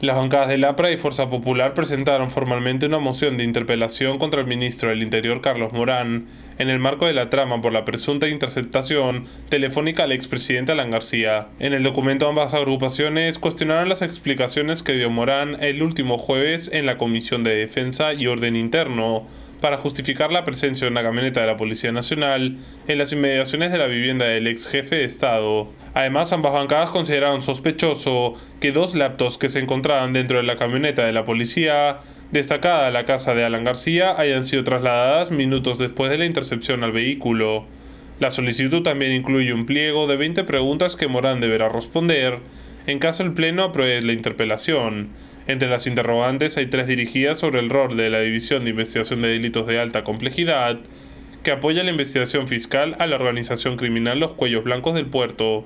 Las bancadas de LAPRA y Fuerza Popular presentaron formalmente una moción de interpelación contra el ministro del Interior Carlos Morán en el marco de la trama por la presunta interceptación telefónica al expresidente Alan García. En el documento ambas agrupaciones cuestionaron las explicaciones que dio Morán el último jueves en la Comisión de Defensa y Orden Interno para justificar la presencia de una camioneta de la Policía Nacional en las inmediaciones de la vivienda del ex jefe de Estado. Además, ambas bancadas consideraron sospechoso que dos laptops que se encontraban dentro de la camioneta de la policía, destacada a la casa de Alan García, hayan sido trasladadas minutos después de la intercepción al vehículo. La solicitud también incluye un pliego de 20 preguntas que Morán deberá responder en caso el Pleno apruebe la interpelación entre las interrogantes hay tres dirigidas sobre el rol de la División de Investigación de Delitos de Alta Complejidad, que apoya la investigación fiscal a la organización criminal Los Cuellos Blancos del Puerto.